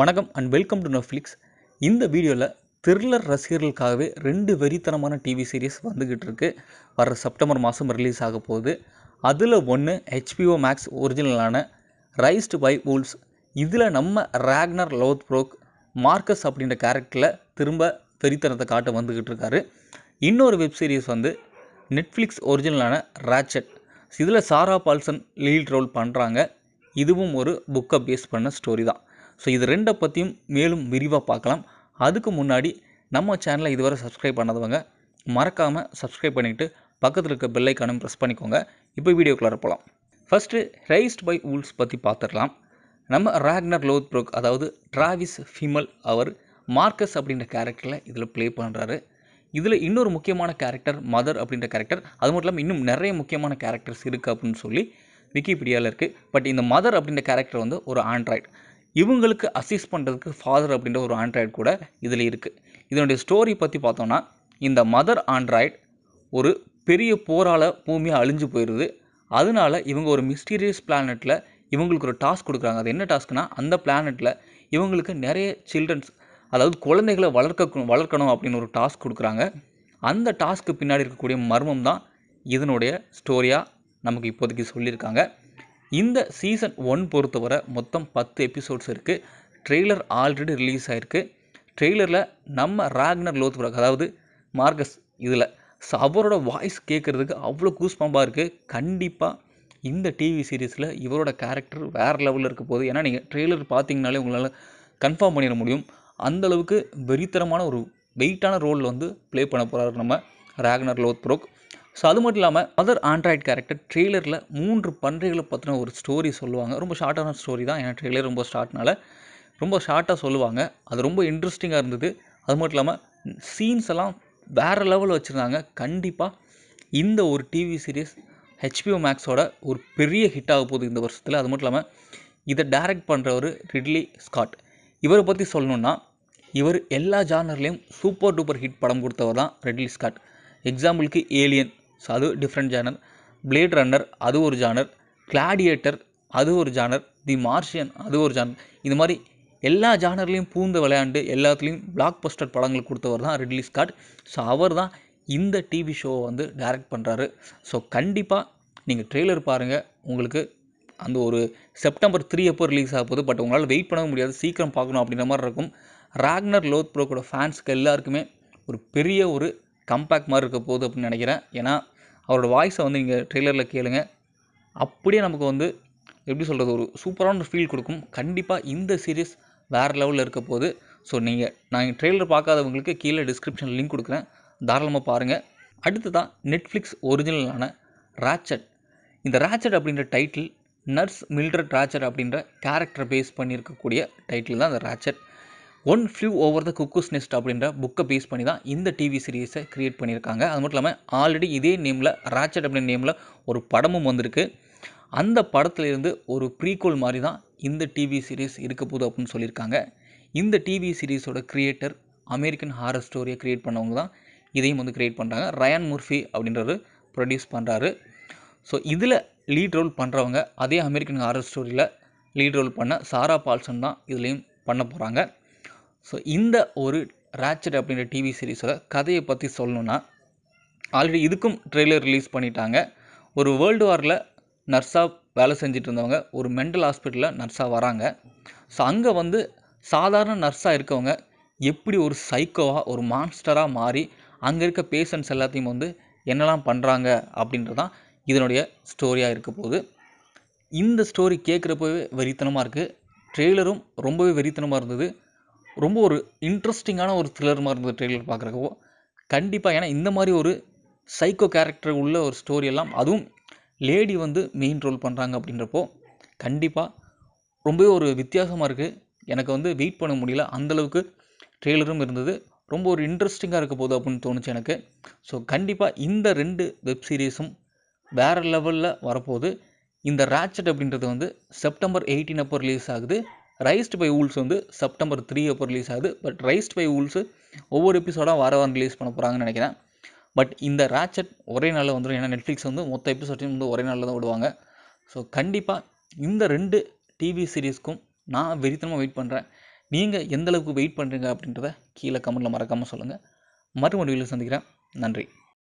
வணக்கம் and welcome to Netflix இந்த வீடியோவில் த்ரில்லர் ரசிகர்களுக்காகவே ரெண்டு வெறித்தனமான டிவி சீரிஸ் வந்துக்கிட்டு இருக்கு வர செப்டம்பர் மாதம் ரிலீஸ் ஆக போகுது அதில் ஒன்று ஹெச்பிஓ மேக்ஸ் ஒரிஜினலான ரைஸ்டு பை வூல்ஸ் இதில் நம்ம ரேக்னர் லோத் ப்ரோக் மார்க்கஸ் அப்படின்ற கேரக்டரில் திரும்ப வெறித்தனத்தை காட்ட வந்துக்கிட்டு இருக்காரு இன்னொரு வெப் சீரிஸ் வந்து நெட்ஃப்ளிக்ஸ் ஒரிஜினலான ரேச்சட் இதில் சாரா பால்சன் லீல் ரோல் பண்ணுறாங்க இதுவும் ஒரு புக்கை பேஸ் பண்ண ஸ்டோரி தான் ஸோ இது ரெண்டை பற்றியும் மேலும் விரிவாக பார்க்கலாம் அதுக்கு முன்னாடி நம்ம சேனலை இதுவரை சப்ஸ்கிரைப் பண்ணாதவங்க மறக்காமல் சப்ஸ்கிரைப் பண்ணிவிட்டு பக்கத்தில் இருக்க பெல்லைக்கானும் ப்ரெஸ் பண்ணிக்கோங்க இப்போ வீடியோக்குள்ளே போகலாம் ஃபஸ்ட்டு ரைஸ்ட் பை வூல்ஸ் பற்றி பார்த்துடலாம் நம்ம ராக்னர் லோத் ப்ரோக் அதாவது டிராவிஸ் ஃபிமல் அவர் மார்க்கஸ் அப்படின்ற கேரக்டரில் இதில் ப்ளே பண்ணுறாரு இதில் இன்னொரு முக்கியமான கேரக்டர் மதர் அப்படின்ற கேரக்டர் அது மட்டும் இல்லாமல் இன்னும் நிறைய முக்கியமான கேரக்டர்ஸ் இருக்குது அப்படின்னு சொல்லி விக்கிபீடியாவில் இருக்குது பட் இந்த மதர் அப்படின்ற கேரக்டர் வந்து ஒரு ஆண்ட்ராய்டு இவங்களுக்கு அசிஸ்ட் பண்ணுறதுக்கு ஃபாதர் அப்படின்ற ஒரு ஆண்ட்ராய்டு கூட இதில் இருக்குது இதனுடைய ஸ்டோரி பற்றி பார்த்தோன்னா இந்த மதர் ஆண்ட்ராய்டு ஒரு பெரிய போரால் பூமியாக அழிஞ்சு போயிடுது அதனால இவங்க ஒரு மிஸ்டீரியஸ் பிளானெட்டில் இவங்களுக்கு ஒரு டாஸ்க் கொடுக்குறாங்க அது என்ன டாஸ்க்னா அந்த பிளானெட்டில் இவங்களுக்கு நிறைய சில்ட்ரன்ஸ் அதாவது குழந்தைகளை வளர்க்க வளர்க்கணும் அப்படின்னு ஒரு டாஸ்க் கொடுக்குறாங்க அந்த டாஸ்க்கு பின்னாடி இருக்கக்கூடிய மர்மம் தான் இதனுடைய ஸ்டோரியாக நமக்கு இப்போதைக்கு சொல்லியிருக்காங்க இந்த சீசன் ஒன் பொறுத்தவரை மொத்தம் பத்து எபிசோட்ஸ் இருக்குது ட்ரெய்லர் ஆல்ரெடி ரிலீஸ் ஆகிருக்கு ட்ரெய்லரில் நம்ம ராக்னர் லோத்புரக் அதாவது மார்கஸ் இதில் ஸோ அவரோட வாய்ஸ் கேட்குறதுக்கு அவ்வளோ கூஸ் பம்பாக இருக்குது கண்டிப்பாக இந்த டிவி சீரீஸில் இவரோட கேரக்டர் வேறு லெவலில் இருக்க போகுது ஏன்னா நீங்கள் ட்ரெய்லர் பார்த்தீங்கனாலே உங்களால் கன்ஃபார்ம் பண்ணிட முடியும் அந்தளவுக்கு வெறித்தரமான ஒரு வெயிட்டான ரோலில் வந்து ப்ளே பண்ண போகிறாரு நம்ம ராக்னர் லோத் புரோக் ஸோ அது மட்டும் இல்லாமல் மதர் ஆண்ட்ராய்ட் கேரக்டர் ட்ரெய்லரில் மூன்று பன்றிகளை பற்றின ஒரு ஸ்டோரி சொல்லுவாங்க ரொம்ப ஷார்ட்டான ஸ்டோரி தான் ஏன்னா ட்ரெய்லர் ரொம்ப ஷார்ட்னால ரொம்ப ஷார்ட்டாக சொல்லுவாங்க அது ரொம்ப இன்ட்ரெஸ்டிங்காக இருந்தது அது மட்டும் இல்லாமல் சீன்ஸ் எல்லாம் வேறு லெவலில் வச்சுருந்தாங்க கண்டிப்பாக இந்த ஒரு டிவி சீரீஸ் ஹெச்பிஓ மேக்ஸோட ஒரு பெரிய ஹிட் ஆக போகுது இந்த வருஷத்தில் அது மட்டும் இல்லாமல் இதை டைரக்ட் பண்ணுறவர் ரிட்லி ஸ்காட் இவரை பற்றி சொல்லணுன்னா இவர் எல்லா ஜானர்லேயும் சூப்பர் டூப்பர் ஹிட் படம் கொடுத்தவர் தான் ரெட்லி ஸ்காட் எக்ஸாம்பிளுக்கு ஏலியன் ஸோ அது டிஃப்ரெண்ட் ஜானர் பிளேட் ரன்னர் அது ஒரு ஜானர் கிளாடியேட்டர் அது ஒரு ஜானர் தி மார்ஷியன் அது ஒரு ஜானர் இது மாதிரி எல்லா ஜானர்லேயும் பூந்து விளையாண்டு எல்லாத்துலேயும் பிளாக் பஸ்டர் படங்கள் கொடுத்தவர் தான் ரிட்லி ஸ்காட் ஸோ அவர் தான் இந்த டிவி ஷோவை வந்து டைரக்ட் பண்ணுறாரு ஸோ கண்டிப்பாக நீங்கள் ட்ரெய்லர் பாருங்கள் உங்களுக்கு அந்த ஒரு செப்டம்பர் த்ரீ அப்போ ரிலீஸ் ஆக போகுது பட் உங்களால் வெயிட் பண்ண முடியாது சீக்கிரம் பார்க்கணும் அப்படின்ற மாதிரி இருக்கும் ராக்னர் லோத் ப்ரோக்கோட ஃபேன்ஸ்க்கு எல்லாருக்குமே ஒரு பெரிய ஒரு கம்பேக் மாதிரி இருக்க போகுது அப்படின்னு நினைக்கிறேன் ஏன்னா அவரோட வாய்ஸை வந்து நீங்கள் ட்ரெய்லரில் கேளுங்க அப்படியே நமக்கு வந்து எப்படி சொல்கிறது ஒரு சூப்பரான ஃபீல் கொடுக்கும் கண்டிப்பாக இந்த சீரீஸ் வேறு லெவலில் இருக்க போகுது ஸோ நீங்கள் நான் ட்ரெய்லர் பார்க்காதவங்களுக்கு கீழே டிஸ்கிரிப்ஷன் லிங்க் கொடுக்குறேன் தாராளமாக பாருங்கள் தான் நெட்ஃப்ளிக்ஸ் ஒரிஜினலான ராச்சட் இந்த ராச்சட் அப்படின்ற டைட்டில் நர்ஸ் மில்ட்ரட் ராச்சட் அப்படின்ற கேரக்டரை பேஸ் பண்ணியிருக்கக்கூடிய டைட்டில் தான் அந்த Ratched one flew over the cuckoo's nest அப்படின்ற புக்கை பேஸ் பண்ணி தான் இந்த டிவி சீரீஸை க்ரியேட் பண்ணியிருக்காங்க அது மட்டும் இல்லாமல் ஆல்ரெடி இதே நேமில் ராச்சட் அப்படின்ற நேமில் ஒரு படமும் வந்திருக்கு அந்த படத்துலேருந்து ஒரு ப்ரீகோல் மாதிரி தான் இந்த டிவி சீரீஸ் இருக்க போகுது அப்படின்னு சொல்லியிருக்காங்க இந்த டிவி சீரீஸோட க்ரியேட்டர் அமெரிக்கன் ஹாரர் ஸ்டோரியை க்ரியேட் பண்ணவங்க தான் இதையும் வந்து க்ரியேட் பண்ணுறாங்க ரயான் முர்ஃபி அப்படின்றது ப்ரொடியூஸ் பண்ணுறாரு ஸோ இதில் லீட் ரோல் பண்ணுறவங்க அதே அமெரிக்கன் ஹாரர் ஸ்டோரியில் லீட் ரோல் பண்ண சாரா பால்சன் தான் இதுலேயும் பண்ண போகிறாங்க ஸோ இந்த ஒரு ரேச்சர் அப்படின்ற டிவி சீரிஸோட கதையை பற்றி சொல்லணுன்னா ஆல்ரெடி இதுக்கும் ட்ரெய்லர் ரிலீஸ் பண்ணிட்டாங்க ஒரு வேர்ல்டு வாரில் நர்ஸாக வேலை செஞ்சுட்டு இருந்தவங்க ஒரு மென்டல் ஹாஸ்பிட்டலில் நர்ஸாக வராங்க ஸோ அங்கே வந்து சாதாரண நர்ஸாக இருக்கவங்க எப்படி ஒரு சைக்கோவாக ஒரு மான்ஸ்டராக மாறி அங்கே இருக்க பேஷண்ட்ஸ் எல்லாத்தையும் வந்து என்னெல்லாம் பண்ணுறாங்க அப்படின்றது தான் இதனுடைய ஸ்டோரியாக இருக்க போகுது இந்த ஸ்டோரி கேட்குறப்பவே வெறித்தனமாக இருக்குது ட்ரெய்லரும் ரொம்பவே வெறித்தனமாக இருந்தது ரொம்ப ஒரு இன்ட்ரெஸ்டிங்கான ஒரு த்ரில்லர் மாதிரி இருந்தது ட்ரெய்லர் பார்க்குறக்கோ கண்டிப்பாக ஏன்னா இந்த மாதிரி ஒரு சைக்கோ கேரக்டர் உள்ள ஒரு ஸ்டோரி எல்லாம் அதுவும் லேடி வந்து மெயின் ரோல் பண்ணுறாங்க அப்படின்றப்போ கண்டிப்பாக ரொம்பவே ஒரு வித்தியாசமாக இருக்குது எனக்கு வந்து வெயிட் பண்ண முடியல அந்தளவுக்கு ட்ரெய்லரும் இருந்தது ரொம்ப ஒரு இன்ட்ரெஸ்டிங்காக இருக்க போகுது அப்படின்னு தோணுச்சு எனக்கு ஸோ கண்டிப்பாக இந்த ரெண்டு வெப் சீரிஸும் வேறு லெவலில் வரப்போகுது இந்த ரேச்சட் அப்படின்றது வந்து செப்டம்பர் எயிட்டீன் அப்போ ரிலீஸ் ஆகுது ரைஸ்ட் பை ஊல்ஸ் வந்து செப்டம்பர் த்ரீ அப்போ ரிலீஸ் ஆகுது பட் ரைஸ்ட் பை ஊல்ஸ் ஒவ்வொரு எபிசோடாக வார வாரம் ரிலீஸ் பண்ண போகிறாங்கன்னு நினைக்கிறேன் பட் இந்த ராச்சட் ஒரே நாளில் வந்துடும் ஏன்னா நெட்ஃப்ளிக்ஸ் வந்து மொத்த எபிசோடையும் வந்து ஒரே நாளில் தான் விடுவாங்க ஸோ கண்டிப்பாக இந்த ரெண்டு டிவி சீரீஸ்க்கும் நான் வெறித்தனமாக வெயிட் பண்ணுறேன் நீங்கள் எந்தளவுக்கு வெயிட் பண்ணுறீங்க அப்படின்றத கீழே கமெண்ட்டில் மறக்காமல் சொல்லுங்கள் மறுபடியும் சந்திக்கிறேன் நன்றி